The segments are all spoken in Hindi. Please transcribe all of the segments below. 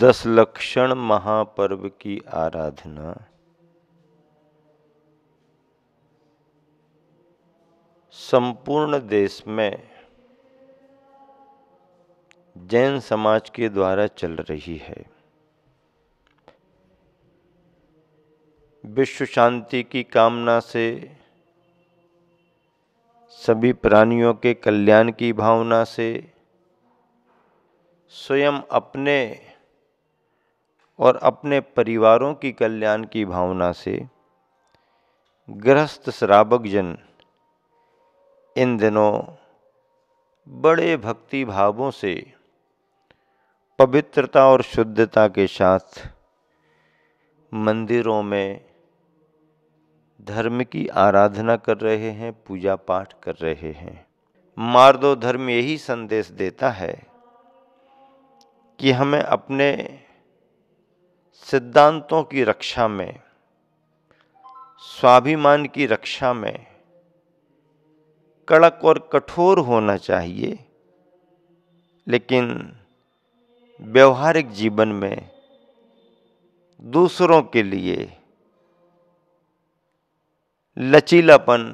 दस लक्षण महापर्व की आराधना संपूर्ण देश में जैन समाज के द्वारा चल रही है विश्व शांति की कामना से सभी प्राणियों के कल्याण की भावना से स्वयं अपने और अपने परिवारों की कल्याण की भावना से गृहस्थ श्रावक जन इन दिनों बड़े भक्ति भावों से पवित्रता और शुद्धता के साथ मंदिरों में धर्म की आराधना कर रहे हैं पूजा पाठ कर रहे हैं मार्दो धर्म यही संदेश देता है कि हमें अपने सिद्धांतों की रक्षा में स्वाभिमान की रक्षा में कड़क और कठोर होना चाहिए लेकिन व्यवहारिक जीवन में दूसरों के लिए लचीलापन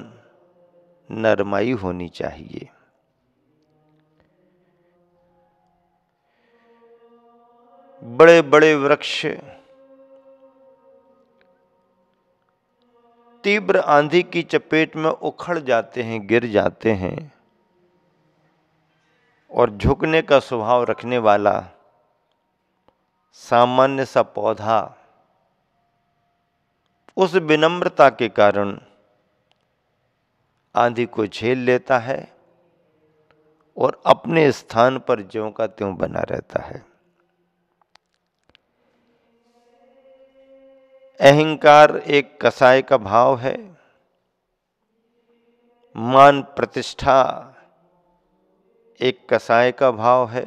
नरमाई होनी चाहिए बड़े बड़े वृक्ष तीव्र आंधी की चपेट में उखड़ जाते हैं गिर जाते हैं और झुकने का स्वभाव रखने वाला सामान्य सा पौधा उस विनम्रता के कारण आंधी को झेल लेता है और अपने स्थान पर ज्यों का त्यों बना रहता है अहंकार एक कसाय का भाव है मान प्रतिष्ठा एक कसाय का भाव है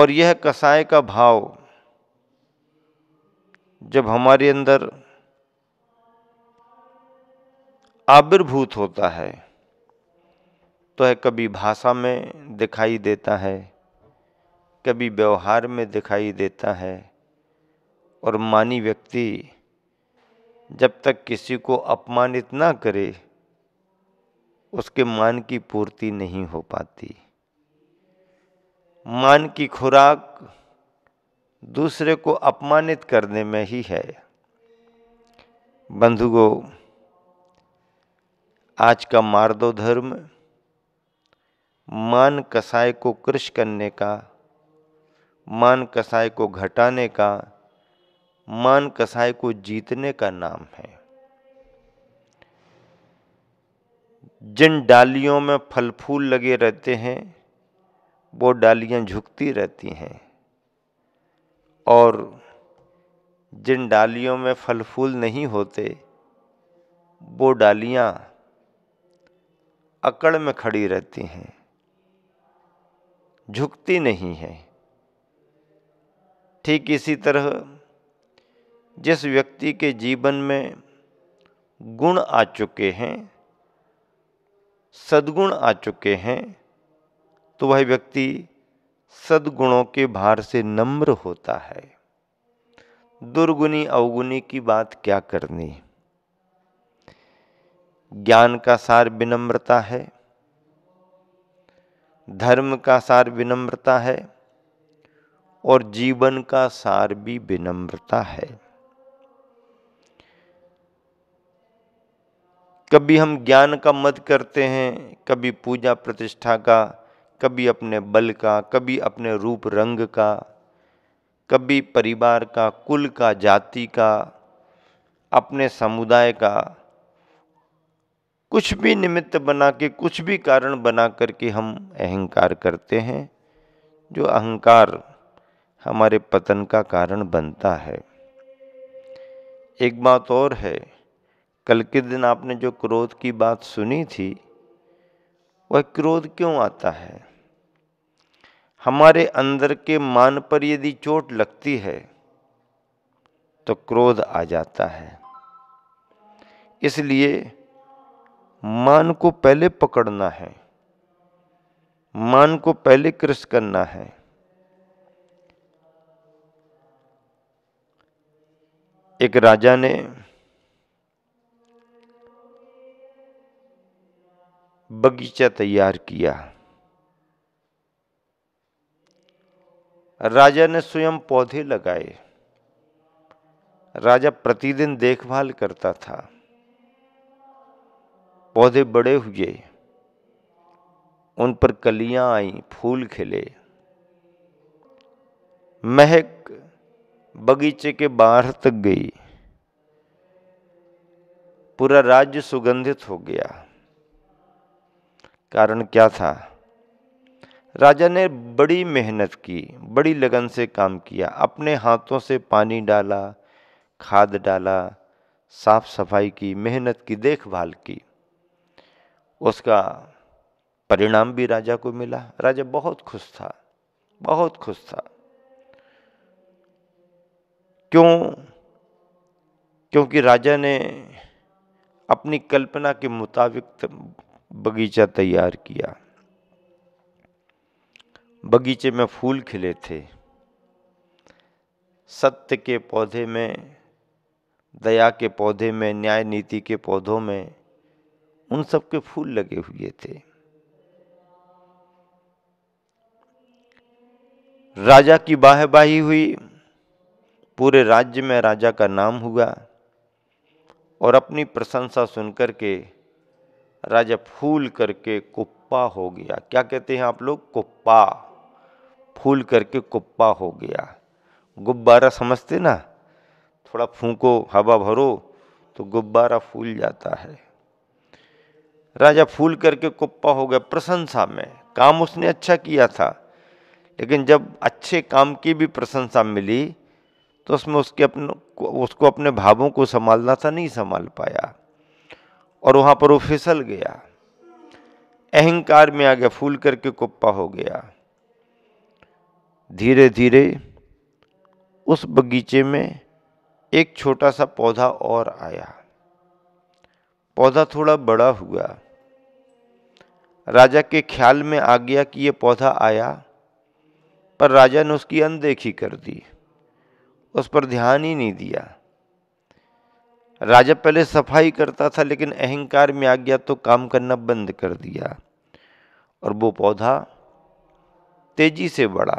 और यह कसाय का भाव जब हमारे अंदर आविर्भूत होता है तो है कभी भाषा में दिखाई देता है कभी व्यवहार में दिखाई देता है और मानी व्यक्ति जब तक किसी को अपमानित ना करे उसके मान की पूर्ति नहीं हो पाती मान की खुराक दूसरे को अपमानित करने में ही है बंधुगो आज का मार्दो धर्म मान कसाय को कृष करने का मान कसाय को घटाने का मान कसाई को जीतने का नाम है जिन डालियों में फल फूल लगे रहते हैं वो डालियां झुकती रहती हैं और जिन डालियों में फल फूल नहीं होते वो डालियां अकड़ में खड़ी रहती हैं झुकती नहीं है ठीक इसी तरह जिस व्यक्ति के जीवन में गुण आ चुके हैं सद्गुण आ चुके हैं तो वह व्यक्ति सद्गुणों के भार से नम्र होता है दुर्गुणी अवगुणी की बात क्या करनी ज्ञान का सार विनम्रता है धर्म का सार विनम्रता है और जीवन का सार भी विनम्रता है कभी हम ज्ञान का मत करते हैं कभी पूजा प्रतिष्ठा का कभी अपने बल का कभी अपने रूप रंग का कभी परिवार का कुल का जाति का अपने समुदाय का कुछ भी निमित्त बना के कुछ भी कारण बना करके हम अहंकार करते हैं जो अहंकार हमारे पतन का कारण बनता है एक बात और है कल के दिन आपने जो क्रोध की बात सुनी थी वह क्रोध क्यों आता है हमारे अंदर के मान पर यदि चोट लगती है तो क्रोध आ जाता है इसलिए मान को पहले पकड़ना है मान को पहले कृष करना है एक राजा ने बगीचा तैयार किया राजा ने स्वयं पौधे लगाए राजा प्रतिदिन देखभाल करता था पौधे बड़े हुए उन पर कलियां आई फूल खिले महक बगीचे के बाहर तक गई पूरा राज्य सुगंधित हो गया कारण क्या था राजा ने बड़ी मेहनत की बड़ी लगन से काम किया अपने हाथों से पानी डाला खाद डाला साफ सफाई की मेहनत की देखभाल की उसका परिणाम भी राजा को मिला राजा बहुत खुश था बहुत खुश था क्यों क्योंकि राजा ने अपनी कल्पना के मुताबिक बगीचा तैयार किया बगीचे में फूल खिले थे सत्य के पौधे में दया के पौधे में न्याय नीति के पौधों में उन सब के फूल लगे हुए थे राजा की बाहबाही हुई पूरे राज्य में राजा का नाम हुआ और अपनी प्रशंसा सुनकर के राजा फूल करके कुप्पा हो गया क्या कहते हैं आप लोग कुप्पा फूल करके कुप्पा हो गया गुब्बारा समझते ना थोड़ा फूको हवा भरो तो गुब्बारा फूल जाता है राजा फूल करके कुप्पा हो गया प्रशंसा में काम उसने अच्छा किया था लेकिन जब अच्छे काम की भी प्रशंसा मिली तो उसमें उसके अपने उसको अपने भावों को संभालना था नहीं संभाल पाया और वहाँ पर वो फिसल गया अहंकार में आ गया फूल करके कुप्पा हो गया धीरे धीरे उस बगीचे में एक छोटा सा पौधा और आया पौधा थोड़ा बड़ा हुआ राजा के ख्याल में आ गया कि यह पौधा आया पर राजा ने उसकी अनदेखी कर दी उस पर ध्यान ही नहीं दिया राजा पहले सफाई करता था लेकिन अहंकार में आ गया तो काम करना बंद कर दिया और वो पौधा तेजी से बढ़ा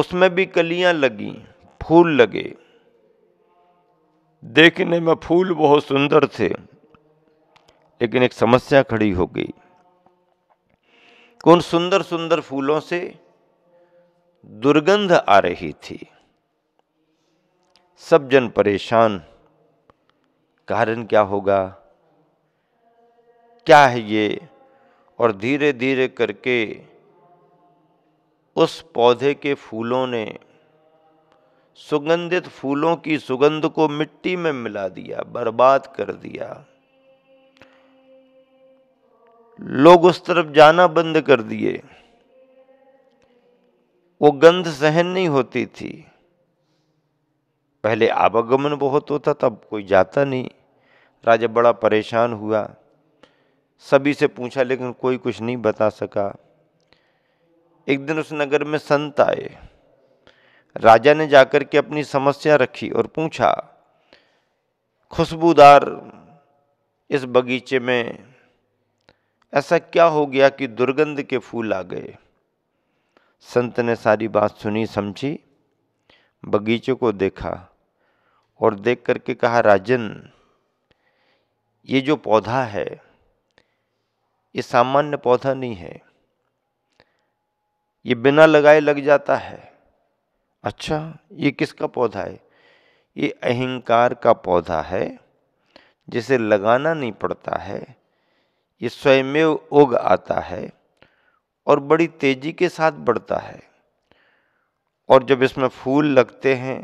उसमें भी कलियां लगी फूल लगे देखने में फूल बहुत सुंदर थे लेकिन एक समस्या खड़ी हो गई उन सुंदर सुंदर फूलों से दुर्गंध आ रही थी सब जन परेशान कारण क्या होगा क्या है ये और धीरे धीरे करके उस पौधे के फूलों ने सुगंधित फूलों की सुगंध को मिट्टी में मिला दिया बर्बाद कर दिया लोग उस तरफ जाना बंद कर दिए वो गंध सहन नहीं होती थी पहले आवागमन बहुत होता तब कोई जाता नहीं राजा बड़ा परेशान हुआ सभी से पूछा लेकिन कोई कुछ नहीं बता सका एक दिन उस नगर में संत आए राजा ने जाकर के अपनी समस्या रखी और पूछा खुशबूदार इस बगीचे में ऐसा क्या हो गया कि दुर्गंध के फूल आ गए संत ने सारी बात सुनी समझी बगीचे को देखा और देख करके कहा राजन ये जो पौधा है ये सामान्य पौधा नहीं है ये बिना लगाए लग जाता है अच्छा ये किसका पौधा है ये अहंकार का पौधा है जिसे लगाना नहीं पड़ता है ये स्वयमेव उग आता है और बड़ी तेजी के साथ बढ़ता है और जब इसमें फूल लगते हैं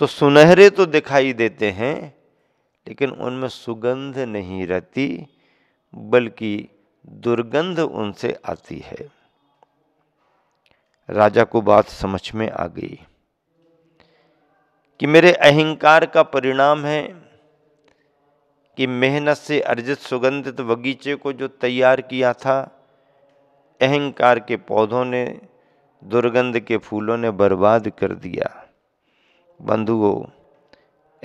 तो सुनहरे तो दिखाई देते हैं लेकिन उनमें सुगंध नहीं रहती बल्कि दुर्गंध उनसे आती है राजा को बात समझ में आ गई कि मेरे अहंकार का परिणाम है कि मेहनत से अर्जित सुगंधित बगीचे को जो तैयार किया था अहंकार के पौधों ने दुर्गंध के फूलों ने बर्बाद कर दिया बंधुओं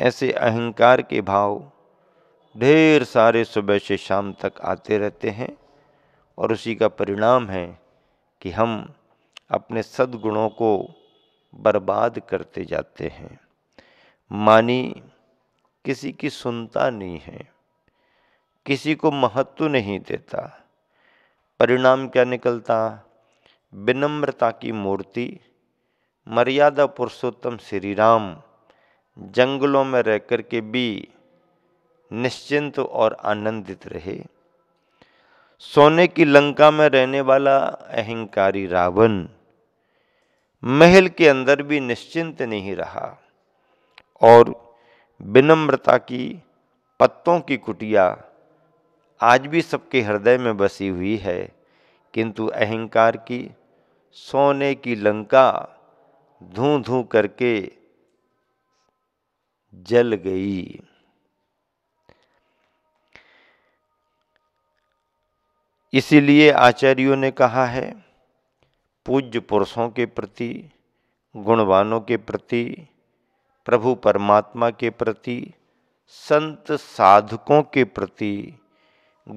ऐसे अहंकार के भाव ढेर सारे सुबह से शाम तक आते रहते हैं और उसी का परिणाम है कि हम अपने सद्गुणों को बर्बाद करते जाते हैं मानी किसी की सुनता नहीं है किसी को महत्व नहीं देता परिणाम क्या निकलता विनम्रता की मूर्ति मर्यादा पुरुषोत्तम श्री राम जंगलों में रह कर के भी निश्चिंत और आनंदित रहे सोने की लंका में रहने वाला अहंकारी रावण महल के अंदर भी निश्चिंत नहीं रहा और विनम्रता की पत्तों की कुटिया आज भी सबके हृदय में बसी हुई है किंतु अहंकार की सोने की लंका धूं धूं करके जल गई इसीलिए आचार्यों ने कहा है पूज्य पुरुषों के प्रति गुणवानों के प्रति प्रभु परमात्मा के प्रति संत साधकों के प्रति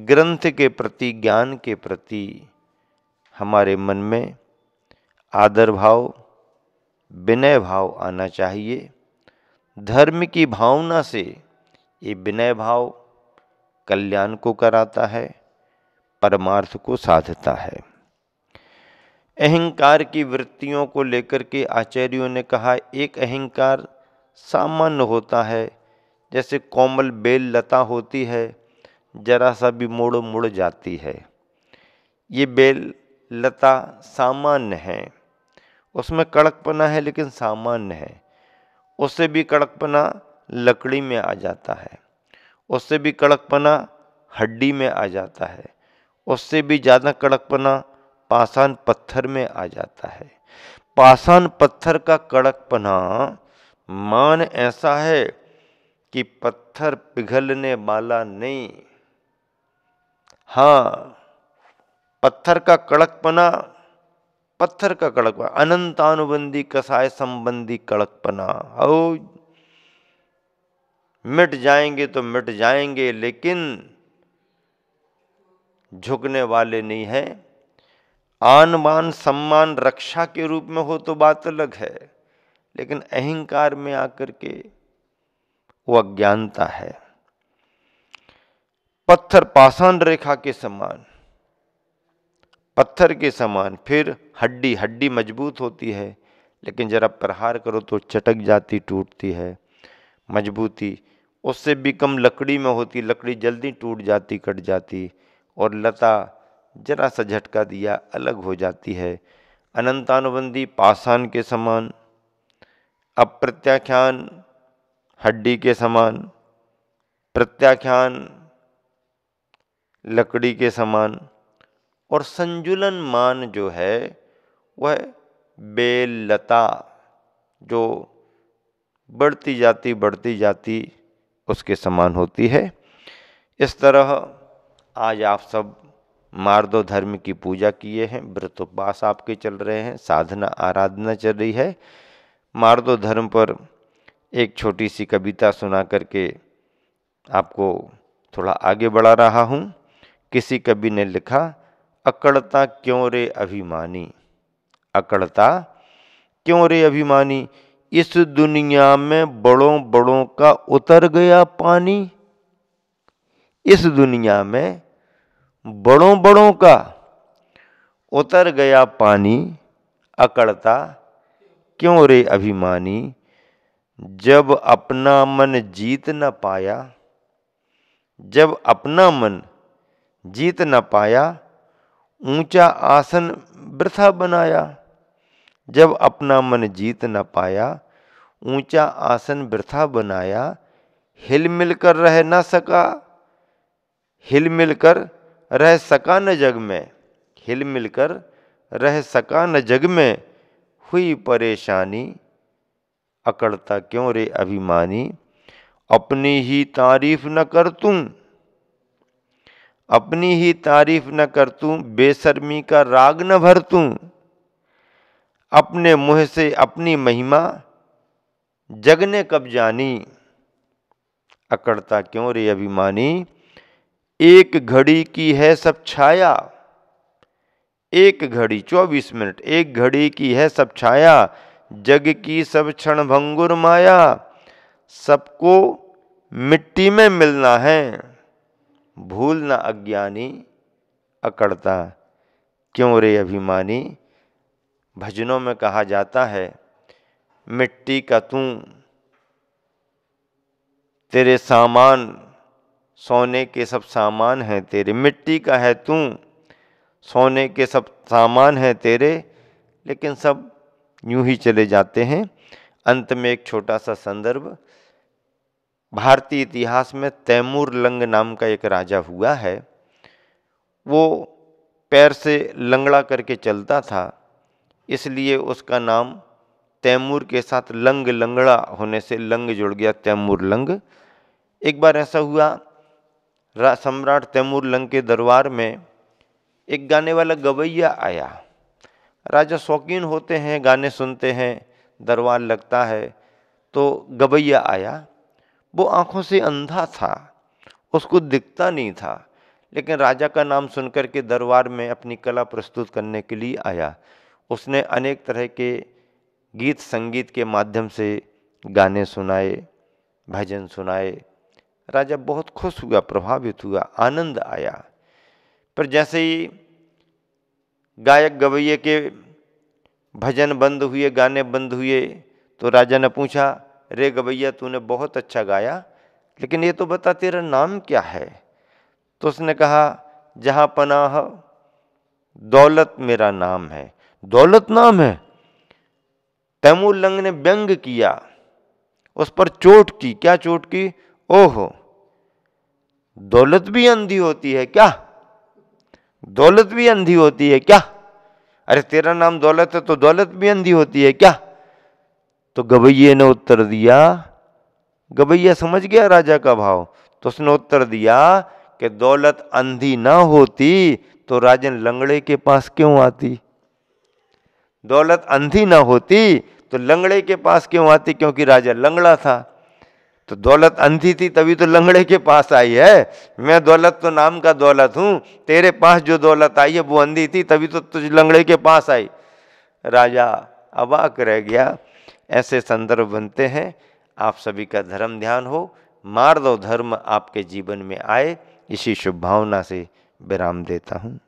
ग्रंथ के प्रति ज्ञान के प्रति हमारे मन में आदर भाव विनय भाव आना चाहिए धर्म की भावना से ये विनय भाव कल्याण को कराता है परमार्थ को साधता है अहंकार की वृत्तियों को लेकर के आचार्यों ने कहा एक अहंकार सामान्य होता है जैसे कोमल बेल लता होती है जरा सा भी मोड़ मुड़ जाती है ये बेल लता सामान्य है उसमें कड़कपना है लेकिन सामान्य है उससे भी कड़कपना लकड़ी में आ जाता है उससे भी कड़कपना हड्डी में आ जाता है उससे भी ज़्यादा कड़कपना पाषाण पत्थर में आ जाता है पाषाण पत्थर का कड़कपना मान ऐसा है कि पत्थर पिघलने वाला नहीं हाँ पत्थर का कड़कपना पत्थर का कड़क अनंतानुबंधी कसाय संबंधी कड़कपना ओ मिट जाएंगे तो मिट जाएंगे लेकिन झुकने वाले नहीं हैं आन मान सम्मान रक्षा के रूप में हो तो बात अलग है लेकिन अहंकार में आकर के वो अज्ञानता है पत्थर पाषाण रेखा के समान पत्थर के समान फिर हड्डी हड्डी मजबूत होती है लेकिन जरा प्रहार करो तो चटक जाती टूटती है मजबूती उससे भी कम लकड़ी में होती लकड़ी जल्दी टूट जाती कट जाती और लता जरा सा झटका दिया अलग हो जाती है अनंतानुबंधी पाषाण के समान अप्रत्याख्यान हड्डी के समान प्रत्याख्यान लकड़ी के समान और संजुलन मान जो है वह बेलता जो बढ़ती जाती बढ़ती जाती उसके समान होती है इस तरह आज आप सब मार्दो धर्म की पूजा किए हैं व्रत उपवास आपके चल रहे हैं साधना आराधना चल रही है मार्दो धर्म पर एक छोटी सी कविता सुना करके आपको थोड़ा आगे बढ़ा रहा हूँ किसी कवि ने लिखा अकड़ता क्यों रे अभिमानी अकड़ता क्यों रे अभिमानी इस दुनिया में बड़ों बड़ों का उतर गया पानी इस दुनिया में बड़ों बड़ों का उतर गया पानी अकड़ता क्यों रे अभिमानी जब अपना मन जीत न पाया जब अपना मन जीत न पाया ऊंचा आसन वृथा बनाया जब अपना मन जीत न पाया ऊंचा आसन वृथा बनाया हिल मिल कर रह न सका हिल मिल कर रह सका न जग में हिल मिल कर रह सका न जग में हुई परेशानी अकड़ता क्यों रे अभिमानी अपनी ही तारीफ न कर तुम अपनी ही तारीफ न कर तू बेशर्मी का राग न भर तू अपने मुँह से अपनी महिमा जग ने कब जानी अकड़ता क्यों रे अभिमानी एक घड़ी की है सब छाया एक घड़ी चौबीस मिनट एक घड़ी की है सब छाया जग की सब क्षण भंगुर माया सबको मिट्टी में मिलना है भूल न अज्ञानी अकड़ता क्यों रे अभिमानी भजनों में कहा जाता है मिट्टी का तू तेरे सामान सोने के सब सामान हैं तेरे मिट्टी का है तू सोने के सब सामान हैं तेरे लेकिन सब यूं ही चले जाते हैं अंत में एक छोटा सा संदर्भ भारतीय इतिहास में तैमूर लंग नाम का एक राजा हुआ है वो पैर से लंगड़ा करके चलता था इसलिए उसका नाम तैमूर के साथ लंग लंगड़ा होने से लंग जुड़ गया तैमूर लंग एक बार ऐसा हुआ सम्राट तैमूर लंग के दरबार में एक गाने वाला गवैया आया राजा शौकीन होते हैं गाने सुनते हैं दरबार लगता है तो गवैया आया वो आँखों से अंधा था उसको दिखता नहीं था लेकिन राजा का नाम सुनकर के दरबार में अपनी कला प्रस्तुत करने के लिए आया उसने अनेक तरह के गीत संगीत के माध्यम से गाने सुनाए भजन सुनाए राजा बहुत खुश हुआ प्रभावित हुआ आनंद आया पर जैसे ही गायक गवैये के भजन बंद हुए गाने बंद हुए तो राजा ने पूछा रे गवैया तूने बहुत अच्छा गाया लेकिन ये तो बता तेरा नाम क्या है तो उसने कहा जहाँ पनाह दौलत मेरा नाम है दौलत नाम है तैमूर लंग ने व्यंग किया उस पर चोट की क्या चोट की ओहो दौलत भी अंधी होती है क्या दौलत भी अंधी होती है क्या अरे तेरा नाम दौलत है तो दौलत भी अंधी होती है क्या तो गवैये ने उत्तर दिया गवैया समझ गया राजा का भाव तो उसने उत्तर दिया कि दौलत अंधी ना होती तो राजन लंगड़े के पास क्यों आती दौलत अंधी ना होती तो लंगड़े के पास क्यों आती क्योंकि राजा लंगड़ा था तो दौलत अंधी थी तभी तो लंगड़े के पास आई है मैं दौलत तो नाम का दौलत हूं तेरे पास जो दौलत आई है वो अंधी थी तभी तो तुझ लंगड़े के पास आई राजा अबाक रह गया ऐसे संदर्भ बनते हैं आप सभी का धर्म ध्यान हो मार्दव धर्म आपके जीवन में आए इसी शुभ भावना से विराम देता हूँ